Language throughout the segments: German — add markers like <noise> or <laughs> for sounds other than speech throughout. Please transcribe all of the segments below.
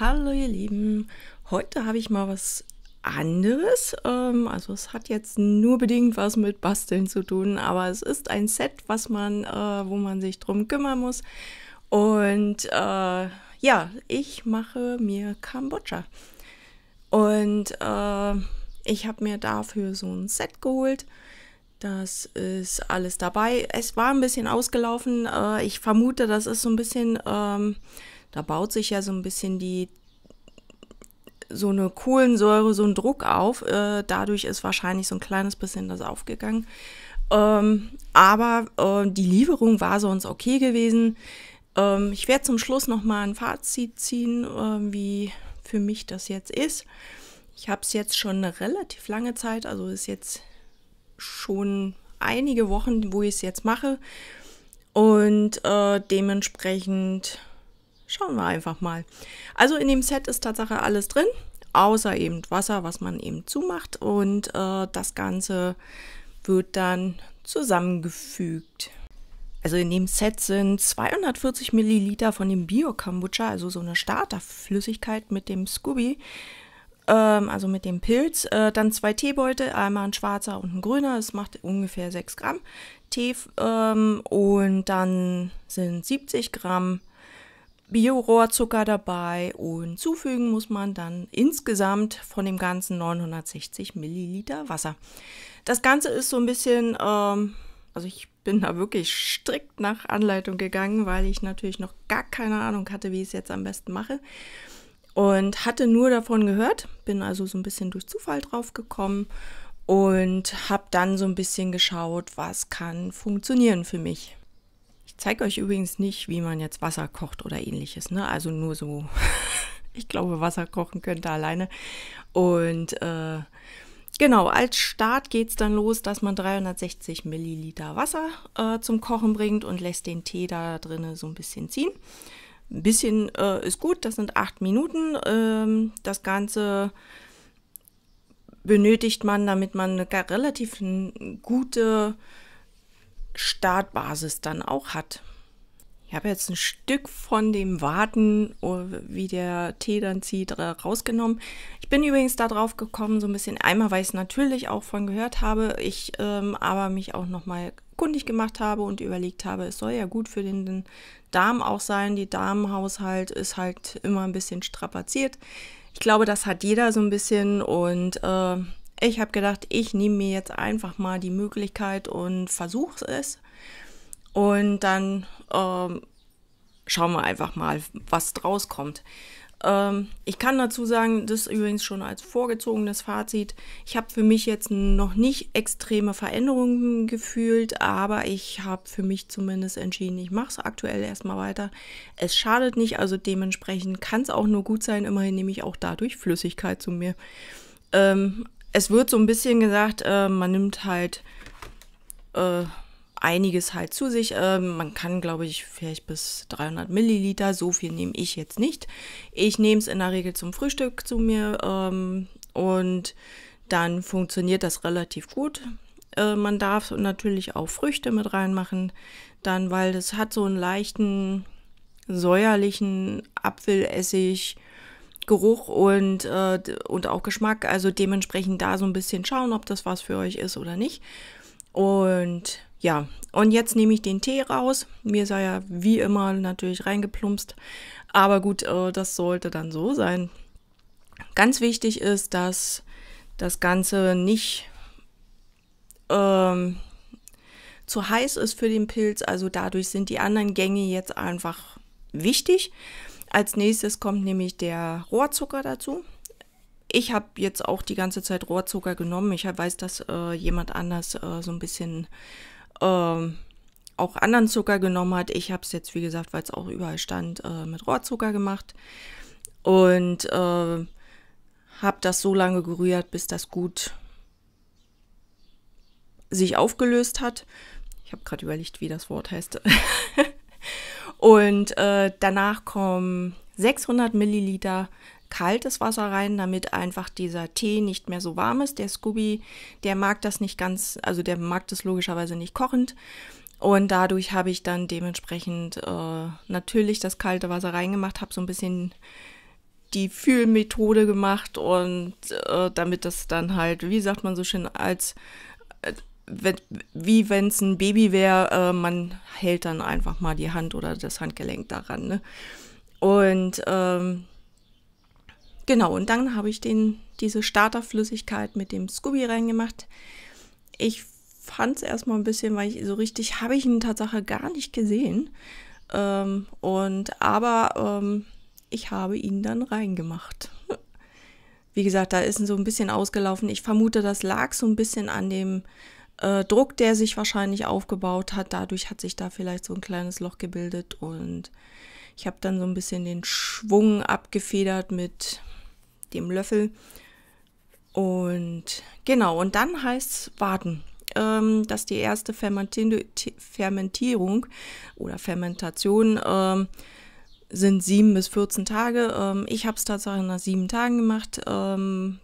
Hallo ihr Lieben, heute habe ich mal was anderes. Ähm, also es hat jetzt nur bedingt was mit Basteln zu tun, aber es ist ein Set, was man, äh, wo man sich drum kümmern muss. Und äh, ja, ich mache mir Kambodscha. Und äh, ich habe mir dafür so ein Set geholt. Das ist alles dabei. Es war ein bisschen ausgelaufen. Äh, ich vermute, das ist so ein bisschen... Ähm, da baut sich ja so ein bisschen die so eine Kohlensäure, so ein Druck auf. Äh, dadurch ist wahrscheinlich so ein kleines bisschen das aufgegangen. Ähm, aber äh, die Lieferung war sonst okay gewesen. Ähm, ich werde zum Schluss nochmal ein Fazit ziehen, äh, wie für mich das jetzt ist. Ich habe es jetzt schon eine relativ lange Zeit, also ist jetzt schon einige Wochen, wo ich es jetzt mache. Und äh, dementsprechend Schauen wir einfach mal. Also in dem Set ist tatsächlich alles drin, außer eben Wasser, was man eben zumacht. Und äh, das Ganze wird dann zusammengefügt. Also in dem Set sind 240 Milliliter von dem Bio-Kombucha, also so eine Starterflüssigkeit mit dem Scooby, ähm, also mit dem Pilz. Äh, dann zwei Teebeutel, einmal ein schwarzer und ein grüner, das macht ungefähr 6 Gramm Tee. Ähm, und dann sind 70 Gramm Bio-Rohrzucker dabei und zufügen muss man dann insgesamt von dem ganzen 960 Milliliter Wasser. Das Ganze ist so ein bisschen, ähm, also ich bin da wirklich strikt nach Anleitung gegangen, weil ich natürlich noch gar keine Ahnung hatte, wie ich es jetzt am besten mache. Und hatte nur davon gehört, bin also so ein bisschen durch Zufall drauf gekommen und habe dann so ein bisschen geschaut, was kann funktionieren für mich zeige euch übrigens nicht, wie man jetzt Wasser kocht oder ähnliches. Ne? Also nur so, <laughs> ich glaube, Wasser kochen könnte alleine. Und äh, genau, als Start geht es dann los, dass man 360 Milliliter Wasser äh, zum Kochen bringt und lässt den Tee da drinnen so ein bisschen ziehen. Ein bisschen äh, ist gut, das sind acht Minuten. Ähm, das Ganze benötigt man, damit man eine relativ gute Startbasis dann auch hat. Ich habe jetzt ein Stück von dem Warten, oh, wie der Tee dann zieht, rausgenommen. Ich bin übrigens darauf gekommen, so ein bisschen einmal, weil ich es natürlich auch von gehört habe, ich ähm, aber mich auch nochmal kundig gemacht habe und überlegt habe, es soll ja gut für den, den Darm auch sein. Die Darmhaushalt ist halt immer ein bisschen strapaziert. Ich glaube, das hat jeder so ein bisschen und äh, ich habe gedacht, ich nehme mir jetzt einfach mal die Möglichkeit und versuche es. Und dann ähm, schauen wir einfach mal, was draus kommt. Ähm, ich kann dazu sagen, das ist übrigens schon als vorgezogenes Fazit. Ich habe für mich jetzt noch nicht extreme Veränderungen gefühlt, aber ich habe für mich zumindest entschieden, ich mache es aktuell erstmal weiter. Es schadet nicht, also dementsprechend kann es auch nur gut sein. Immerhin nehme ich auch dadurch Flüssigkeit zu mir. Ähm, es wird so ein bisschen gesagt, äh, man nimmt halt äh, einiges halt zu sich. Äh, man kann, glaube ich, vielleicht bis 300 Milliliter. So viel nehme ich jetzt nicht. Ich nehme es in der Regel zum Frühstück zu mir ähm, und dann funktioniert das relativ gut. Äh, man darf natürlich auch Früchte mit reinmachen, dann, weil das hat so einen leichten säuerlichen Apfelessig. Geruch und, äh, und auch Geschmack. Also dementsprechend da so ein bisschen schauen, ob das was für euch ist oder nicht. Und ja, und jetzt nehme ich den Tee raus. Mir sei ja wie immer natürlich reingeplumpst. Aber gut, äh, das sollte dann so sein. Ganz wichtig ist, dass das Ganze nicht ähm, zu heiß ist für den Pilz. Also dadurch sind die anderen Gänge jetzt einfach wichtig. Als nächstes kommt nämlich der Rohrzucker dazu. Ich habe jetzt auch die ganze Zeit Rohrzucker genommen. Ich weiß, dass äh, jemand anders äh, so ein bisschen äh, auch anderen Zucker genommen hat. Ich habe es jetzt, wie gesagt, weil es auch überall stand, äh, mit Rohrzucker gemacht. Und äh, habe das so lange gerührt, bis das gut sich aufgelöst hat. Ich habe gerade überlegt, wie das Wort heißt. <laughs> Und äh, danach kommen 600 Milliliter kaltes Wasser rein, damit einfach dieser Tee nicht mehr so warm ist. Der Scooby, der mag das nicht ganz, also der mag das logischerweise nicht kochend. Und dadurch habe ich dann dementsprechend äh, natürlich das kalte Wasser reingemacht, habe so ein bisschen die Fühlmethode gemacht und äh, damit das dann halt, wie sagt man so schön, als wenn, wie wenn es ein Baby wäre, äh, man hält dann einfach mal die Hand oder das Handgelenk daran. Ne? Und ähm, genau, und dann habe ich den, diese Starterflüssigkeit mit dem Scooby reingemacht. Ich fand es erstmal ein bisschen, weil ich so richtig habe ich ihn Tatsache gar nicht gesehen. Ähm, und aber ähm, ich habe ihn dann reingemacht. Wie gesagt, da ist so ein bisschen ausgelaufen. Ich vermute, das lag so ein bisschen an dem äh, Druck, der sich wahrscheinlich aufgebaut hat. Dadurch hat sich da vielleicht so ein kleines Loch gebildet und ich habe dann so ein bisschen den Schwung abgefedert mit dem Löffel. Und genau, und dann heißt es warten, ähm, dass die erste Fermentierung oder Fermentation ähm, sind sieben bis 14 Tage. Ähm, ich habe es tatsächlich nach sieben Tagen gemacht. Ähm,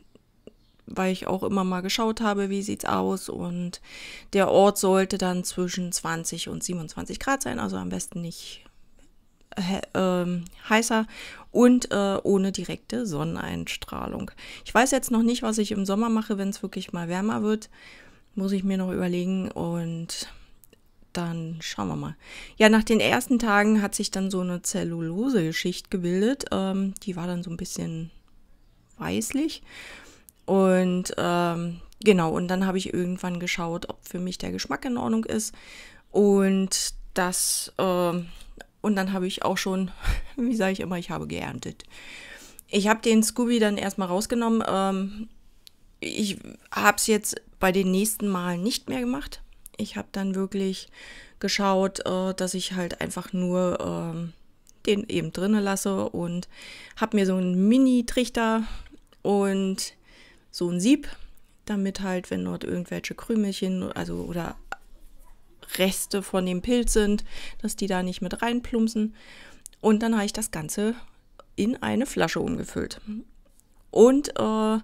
weil ich auch immer mal geschaut habe, wie sieht's aus und der Ort sollte dann zwischen 20 und 27 Grad sein, also am besten nicht äh, heißer und äh, ohne direkte Sonneneinstrahlung. Ich weiß jetzt noch nicht, was ich im Sommer mache, wenn es wirklich mal wärmer wird, muss ich mir noch überlegen und dann schauen wir mal. Ja, nach den ersten Tagen hat sich dann so eine Zellulose-Schicht gebildet. Ähm, die war dann so ein bisschen weißlich. Und ähm, genau, und dann habe ich irgendwann geschaut, ob für mich der Geschmack in Ordnung ist. Und das, ähm, und dann habe ich auch schon, <laughs> wie sage ich immer, ich habe geerntet. Ich habe den Scooby dann erstmal rausgenommen. Ähm, ich habe es jetzt bei den nächsten Malen nicht mehr gemacht. Ich habe dann wirklich geschaut, äh, dass ich halt einfach nur äh, den eben drinne lasse und habe mir so einen Mini-Trichter und so ein Sieb, damit halt, wenn dort irgendwelche Krümelchen also oder Reste von dem Pilz sind, dass die da nicht mit reinplumpsen. Und dann habe ich das Ganze in eine Flasche umgefüllt. Und äh,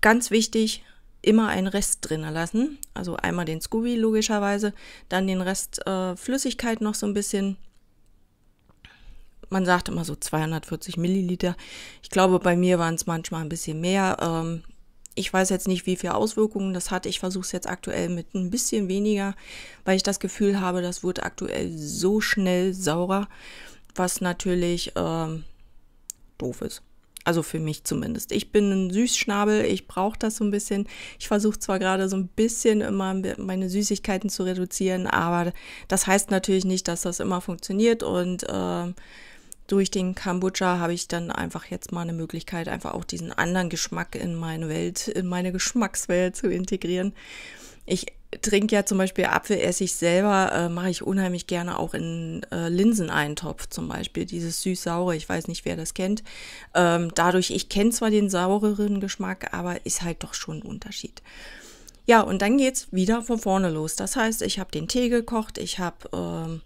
ganz wichtig, immer einen Rest drin lassen. Also einmal den Scooby logischerweise, dann den Rest äh, Flüssigkeit noch so ein bisschen man sagt immer so 240 Milliliter. Ich glaube, bei mir waren es manchmal ein bisschen mehr. Ähm, ich weiß jetzt nicht, wie viele Auswirkungen das hat. Ich versuche es jetzt aktuell mit ein bisschen weniger, weil ich das Gefühl habe, das wird aktuell so schnell saurer, was natürlich ähm, doof ist. Also für mich zumindest. Ich bin ein Süßschnabel, ich brauche das so ein bisschen. Ich versuche zwar gerade so ein bisschen immer meine Süßigkeiten zu reduzieren, aber das heißt natürlich nicht, dass das immer funktioniert und ähm, durch den Kombucha habe ich dann einfach jetzt mal eine Möglichkeit, einfach auch diesen anderen Geschmack in meine Welt, in meine Geschmackswelt zu integrieren. Ich trinke ja zum Beispiel Apfelessig selber, äh, mache ich unheimlich gerne auch in äh, Linseneintopf zum Beispiel, dieses süß-saure, ich weiß nicht, wer das kennt. Ähm, dadurch, ich kenne zwar den saureren Geschmack, aber ist halt doch schon ein Unterschied. Ja, und dann geht es wieder von vorne los. Das heißt, ich habe den Tee gekocht, ich habe... Ähm,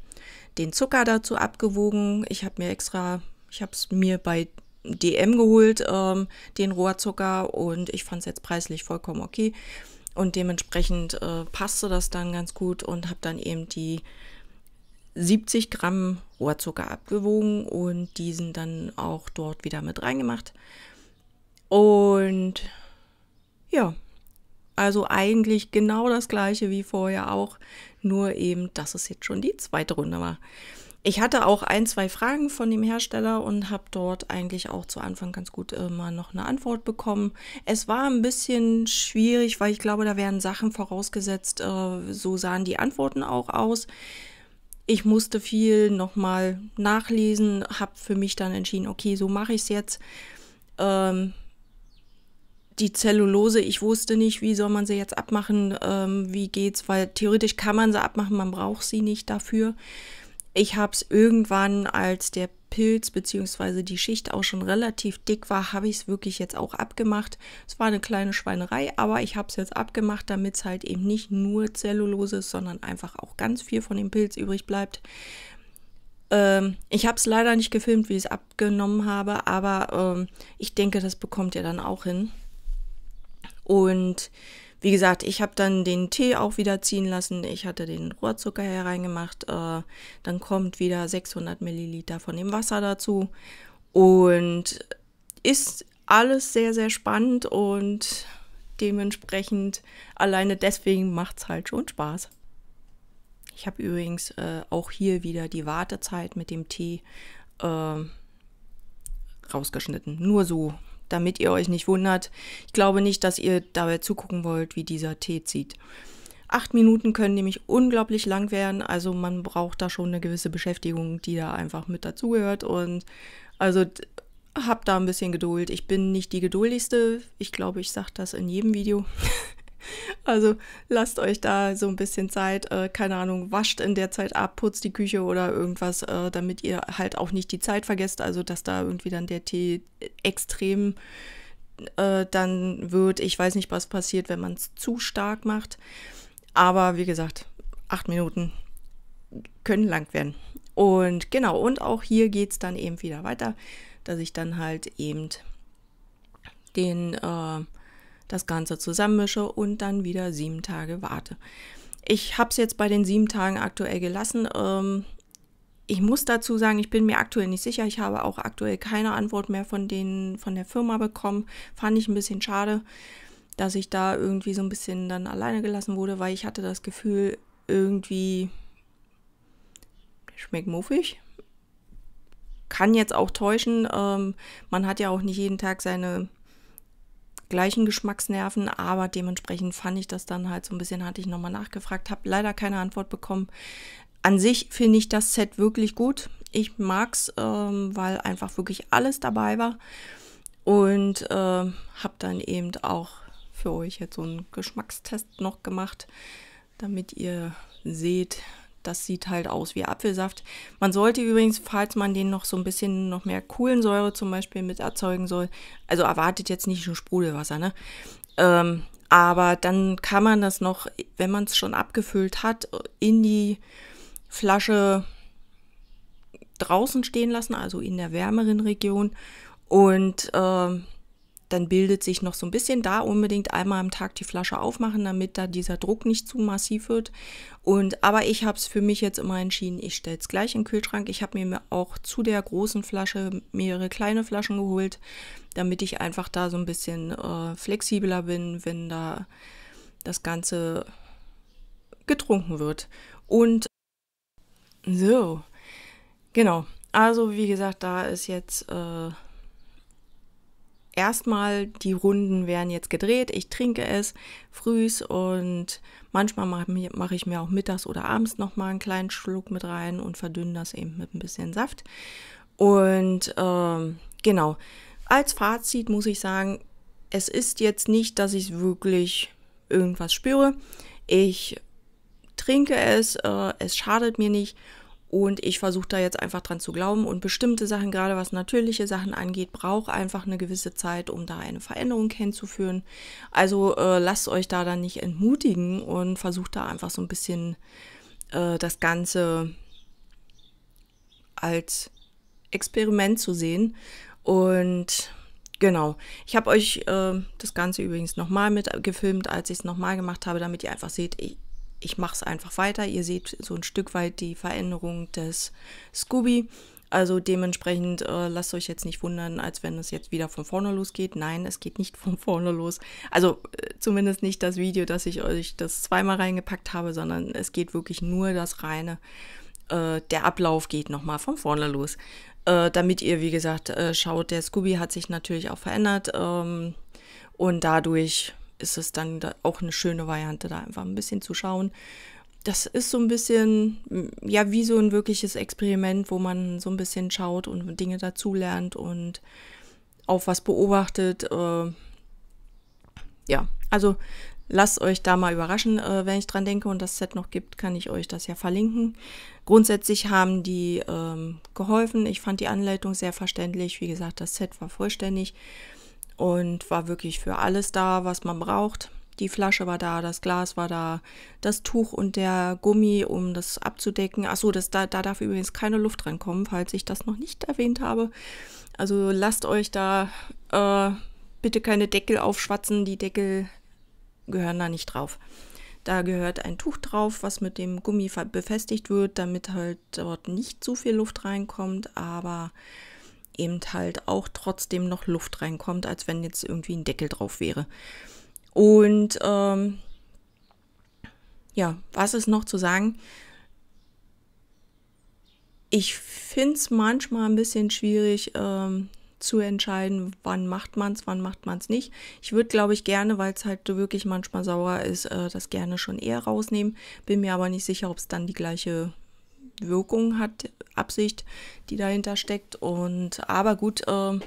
den Zucker dazu abgewogen. Ich habe mir extra, ich habe es mir bei DM geholt, ähm, den Rohrzucker und ich fand es jetzt preislich vollkommen okay. Und dementsprechend äh, passte das dann ganz gut und habe dann eben die 70 Gramm Rohrzucker abgewogen und diesen dann auch dort wieder mit reingemacht. Und ja, also eigentlich genau das gleiche wie vorher auch, nur eben, dass es jetzt schon die zweite Runde war. Ich hatte auch ein, zwei Fragen von dem Hersteller und habe dort eigentlich auch zu Anfang ganz gut immer noch eine Antwort bekommen. Es war ein bisschen schwierig, weil ich glaube, da werden Sachen vorausgesetzt, äh, so sahen die Antworten auch aus. Ich musste viel nochmal nachlesen, habe für mich dann entschieden, okay, so mache ich es jetzt. Ähm, die Zellulose, ich wusste nicht, wie soll man sie jetzt abmachen, ähm, wie geht's, weil theoretisch kann man sie abmachen, man braucht sie nicht dafür. Ich habe es irgendwann, als der Pilz bzw. die Schicht auch schon relativ dick war, habe ich es wirklich jetzt auch abgemacht. Es war eine kleine Schweinerei, aber ich habe es jetzt abgemacht, damit es halt eben nicht nur Zellulose ist, sondern einfach auch ganz viel von dem Pilz übrig bleibt. Ähm, ich habe es leider nicht gefilmt, wie ich es abgenommen habe, aber ähm, ich denke, das bekommt ihr dann auch hin. Und wie gesagt, ich habe dann den Tee auch wieder ziehen lassen. Ich hatte den Rohrzucker hereingemacht. Äh, dann kommt wieder 600 Milliliter von dem Wasser dazu. Und ist alles sehr, sehr spannend und dementsprechend alleine deswegen macht es halt schon Spaß. Ich habe übrigens äh, auch hier wieder die Wartezeit mit dem Tee äh, rausgeschnitten. Nur so damit ihr euch nicht wundert. Ich glaube nicht, dass ihr dabei zugucken wollt, wie dieser Tee zieht. Acht Minuten können nämlich unglaublich lang werden, also man braucht da schon eine gewisse Beschäftigung, die da einfach mit dazugehört. Und also habt da ein bisschen Geduld. Ich bin nicht die geduldigste. Ich glaube, ich sage das in jedem Video. <laughs> Also lasst euch da so ein bisschen Zeit, äh, keine Ahnung, wascht in der Zeit ab, putzt die Küche oder irgendwas, äh, damit ihr halt auch nicht die Zeit vergesst, also dass da irgendwie dann der Tee extrem äh, dann wird. Ich weiß nicht, was passiert, wenn man es zu stark macht. Aber wie gesagt, acht Minuten können lang werden. Und genau, und auch hier geht es dann eben wieder weiter, dass ich dann halt eben den äh, das Ganze zusammenmische und dann wieder sieben Tage warte. Ich habe es jetzt bei den sieben Tagen aktuell gelassen. Ähm, ich muss dazu sagen, ich bin mir aktuell nicht sicher. Ich habe auch aktuell keine Antwort mehr von, den, von der Firma bekommen. Fand ich ein bisschen schade, dass ich da irgendwie so ein bisschen dann alleine gelassen wurde, weil ich hatte das Gefühl, irgendwie schmeckt muffig. Kann jetzt auch täuschen. Ähm, man hat ja auch nicht jeden Tag seine gleichen Geschmacksnerven, aber dementsprechend fand ich das dann halt so ein bisschen, hatte ich nochmal nachgefragt, habe leider keine Antwort bekommen. An sich finde ich das Set wirklich gut. Ich mag es, ähm, weil einfach wirklich alles dabei war. Und äh, habe dann eben auch für euch jetzt so einen Geschmackstest noch gemacht, damit ihr seht, das sieht halt aus wie Apfelsaft. Man sollte übrigens, falls man den noch so ein bisschen noch mehr Kohlensäure zum Beispiel mit erzeugen soll, also erwartet jetzt nicht ein Sprudelwasser, ne? Ähm, aber dann kann man das noch, wenn man es schon abgefüllt hat, in die Flasche draußen stehen lassen, also in der wärmeren Region. Und ähm, dann bildet sich noch so ein bisschen da unbedingt einmal am Tag die Flasche aufmachen, damit da dieser Druck nicht zu massiv wird. Und aber ich habe es für mich jetzt immer entschieden, ich stelle es gleich in den Kühlschrank. Ich habe mir auch zu der großen Flasche mehrere kleine Flaschen geholt, damit ich einfach da so ein bisschen äh, flexibler bin, wenn da das Ganze getrunken wird. Und so, genau. Also wie gesagt, da ist jetzt äh, erstmal die Runden werden jetzt gedreht. Ich trinke es frühs und manchmal mache ich mir auch mittags oder abends noch mal einen kleinen Schluck mit rein und verdünne das eben mit ein bisschen Saft. Und ähm, genau, als Fazit muss ich sagen, es ist jetzt nicht, dass ich wirklich irgendwas spüre. Ich trinke es, äh, es schadet mir nicht und ich versuche da jetzt einfach dran zu glauben. Und bestimmte Sachen, gerade was natürliche Sachen angeht, braucht einfach eine gewisse Zeit, um da eine Veränderung kennenzuführen. Also äh, lasst euch da dann nicht entmutigen und versucht da einfach so ein bisschen äh, das Ganze als Experiment zu sehen. Und Genau. Ich habe euch äh, das Ganze übrigens nochmal mit gefilmt, als ich es nochmal gemacht habe, damit ihr einfach seht, ich, ich mache es einfach weiter. Ihr seht so ein Stück weit die Veränderung des Scooby. Also dementsprechend äh, lasst euch jetzt nicht wundern, als wenn es jetzt wieder von vorne losgeht. Nein, es geht nicht <laughs> von vorne los. Also äh, zumindest nicht das Video, dass ich euch das zweimal reingepackt habe, sondern es geht wirklich nur das reine. Äh, der Ablauf geht nochmal von vorne los. Äh, damit ihr, wie gesagt, äh, schaut, der Scooby hat sich natürlich auch verändert ähm, und dadurch ist es dann auch eine schöne Variante, da einfach ein bisschen zu schauen. Das ist so ein bisschen, mm, ja, wie so ein wirkliches Experiment, wo man so ein bisschen schaut und Dinge dazulernt und auf was beobachtet. Äh, ja, also lasst euch da mal überraschen, äh, wenn ich dran denke und das Set noch gibt, kann ich euch das ja verlinken. Grundsätzlich haben die ähm, geholfen. Ich fand die Anleitung sehr verständlich. Wie gesagt, das Set war vollständig und war wirklich für alles da, was man braucht. Die Flasche war da, das Glas war da, das Tuch und der Gummi, um das abzudecken. Achso, da, da darf übrigens keine Luft reinkommen, falls ich das noch nicht erwähnt habe. Also lasst euch da äh, bitte keine Deckel aufschwatzen, die Deckel gehören da nicht drauf. Da gehört ein Tuch drauf, was mit dem Gummi befestigt wird, damit halt dort nicht so viel Luft reinkommt, aber eben halt auch trotzdem noch Luft reinkommt, als wenn jetzt irgendwie ein Deckel drauf wäre. Und ähm, ja, was ist noch zu sagen? Ich finde es manchmal ein bisschen schwierig ähm, zu entscheiden, wann macht man es, wann macht man es nicht. Ich würde, glaube ich, gerne, weil es halt wirklich manchmal sauer ist, äh, das gerne schon eher rausnehmen. Bin mir aber nicht sicher, ob es dann die gleiche Wirkung hat, Absicht, die dahinter steckt. Und aber gut, äh,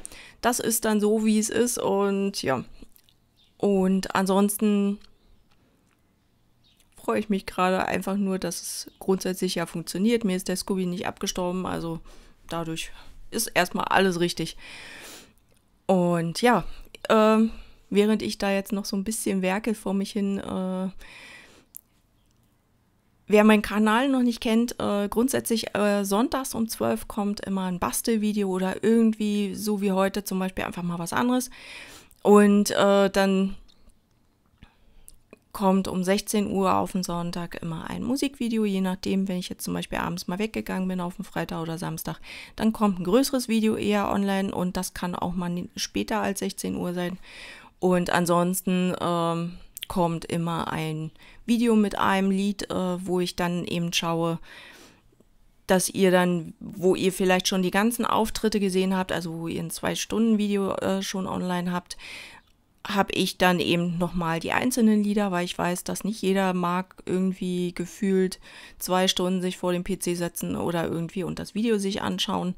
das ist dann so, wie es ist. Und ja. Und ansonsten freue ich mich gerade einfach nur, dass es grundsätzlich ja funktioniert. Mir ist der Scooby nicht abgestorben, also dadurch ist erstmal alles richtig. Und ja, äh, während ich da jetzt noch so ein bisschen werke vor mich hin, äh, Wer meinen Kanal noch nicht kennt, äh, grundsätzlich äh, sonntags um 12 kommt immer ein Bastelvideo oder irgendwie so wie heute zum Beispiel einfach mal was anderes. Und äh, dann kommt um 16 Uhr auf den Sonntag immer ein Musikvideo, je nachdem, wenn ich jetzt zum Beispiel abends mal weggegangen bin auf den Freitag oder Samstag, dann kommt ein größeres Video eher online und das kann auch mal später als 16 Uhr sein. Und ansonsten... Ähm, kommt immer ein Video mit einem Lied, äh, wo ich dann eben schaue, dass ihr dann, wo ihr vielleicht schon die ganzen Auftritte gesehen habt, also wo ihr ein Zwei-Stunden-Video äh, schon online habt, habe ich dann eben nochmal die einzelnen Lieder, weil ich weiß, dass nicht jeder mag irgendwie gefühlt zwei Stunden sich vor den PC setzen oder irgendwie und das Video sich anschauen.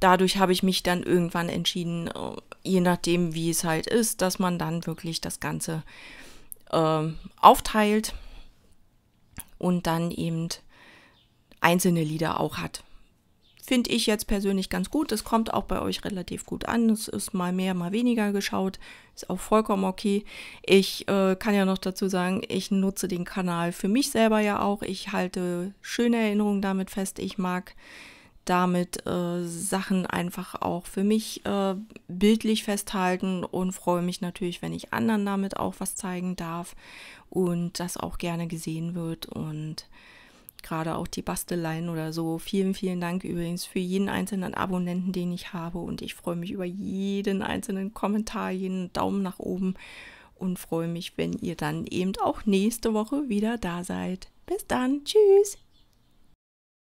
Dadurch habe ich mich dann irgendwann entschieden, äh, je nachdem, wie es halt ist, dass man dann wirklich das Ganze äh, ähm, aufteilt und dann eben einzelne Lieder auch hat. Finde ich jetzt persönlich ganz gut. Das kommt auch bei euch relativ gut an. Es ist mal mehr, mal weniger geschaut. Ist auch vollkommen okay. Ich äh, kann ja noch dazu sagen, ich nutze den Kanal für mich selber ja auch. Ich halte schöne Erinnerungen damit fest. Ich mag damit äh, Sachen einfach auch für mich äh, bildlich festhalten und freue mich natürlich, wenn ich anderen damit auch was zeigen darf und das auch gerne gesehen wird und gerade auch die Basteleien oder so. Vielen, vielen Dank übrigens für jeden einzelnen Abonnenten, den ich habe und ich freue mich über jeden einzelnen Kommentar, jeden Daumen nach oben und freue mich, wenn ihr dann eben auch nächste Woche wieder da seid. Bis dann, tschüss!